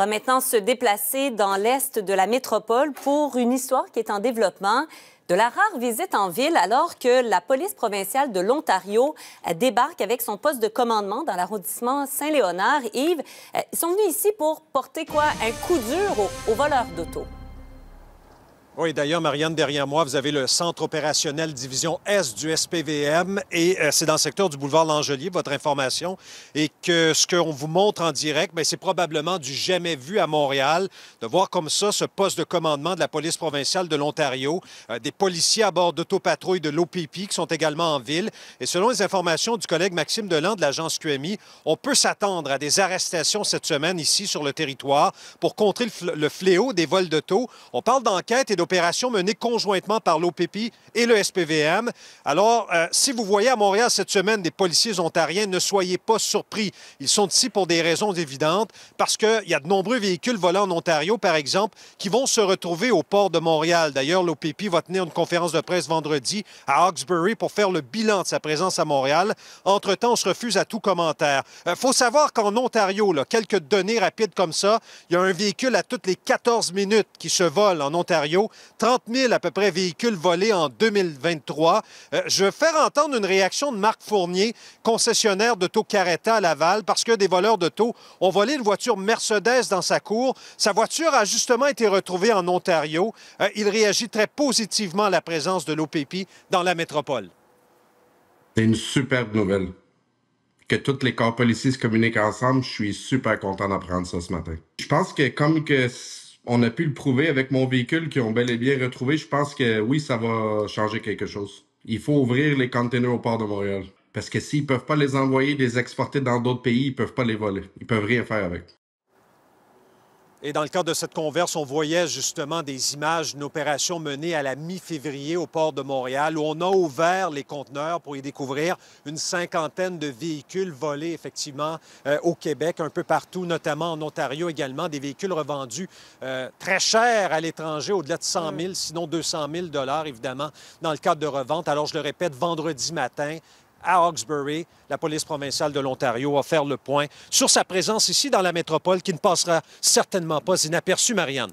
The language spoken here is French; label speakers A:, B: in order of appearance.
A: va maintenant se déplacer dans l'est de la métropole pour une histoire qui est en développement. De la rare visite en ville alors que la police provinciale de l'Ontario euh, débarque avec son poste de commandement dans l'arrondissement Saint-Léonard. Yves, euh, ils sont venus ici pour porter quoi? Un coup dur aux, aux voleurs d'auto.
B: Oui, d'ailleurs, Marianne, derrière moi, vous avez le centre opérationnel division S du SPVM et euh, c'est dans le secteur du boulevard Langelier, votre information, et que ce qu'on vous montre en direct, ben, c'est probablement du jamais vu à Montréal, de voir comme ça ce poste de commandement de la police provinciale de l'Ontario, euh, des policiers à bord d'autopatrouilles de l'OPP qui sont également en ville. Et selon les informations du collègue Maxime Deland de l'agence QMI, on peut s'attendre à des arrestations cette semaine ici sur le territoire pour contrer le, fléau des vols d'auto. On parle d'enquête et de opération menée conjointement par l'OPP et le SPVM. Alors, euh, si vous voyez à Montréal cette semaine des policiers ontariens, ne soyez pas surpris. Ils sont ici pour des raisons évidentes, parce qu'il y a de nombreux véhicules volants en Ontario, par exemple, qui vont se retrouver au port de Montréal. D'ailleurs, l'OPP va tenir une conférence de presse vendredi à Hawkesbury pour faire le bilan de sa présence à Montréal. Entre-temps, on se refuse à tout commentaire. Il euh, faut savoir qu'en Ontario, là, quelques données rapides comme ça, il y a un véhicule à toutes les 14 minutes qui se vole en Ontario 30 000 à peu près véhicules volés en 2023. Euh, je vais faire entendre une réaction de Marc Fournier, concessionnaire d'auto Carreta à Laval, parce que des voleurs de d'auto ont volé une voiture Mercedes dans sa cour. Sa voiture a justement été retrouvée en Ontario. Euh, il réagit très positivement à la présence de l'OPP dans la métropole.
A: C'est une superbe nouvelle. Que tous les corps policiers se communiquent ensemble, je suis super content d'apprendre ça ce matin. Je pense que comme que on a pu le prouver avec mon véhicule qui ont bel et bien retrouvé. Je pense que oui, ça va changer quelque chose. Il faut ouvrir les containers au port de Montréal. Parce que s'ils peuvent pas les envoyer, les exporter dans d'autres pays, ils peuvent pas les voler. Ils peuvent rien faire avec.
B: Et dans le cadre de cette converse, on voyait justement des images d'une opération menée à la mi-février au port de Montréal, où on a ouvert les conteneurs pour y découvrir une cinquantaine de véhicules volés effectivement euh, au Québec, un peu partout, notamment en Ontario également, des véhicules revendus euh, très chers à l'étranger, au-delà de 100 000, mm. sinon 200 000 dollars évidemment, dans le cadre de revente. Alors je le répète, vendredi matin, à Hawkesbury, la police provinciale de l'Ontario va faire le point sur sa présence ici dans la métropole qui ne passera certainement pas inaperçue, Marianne.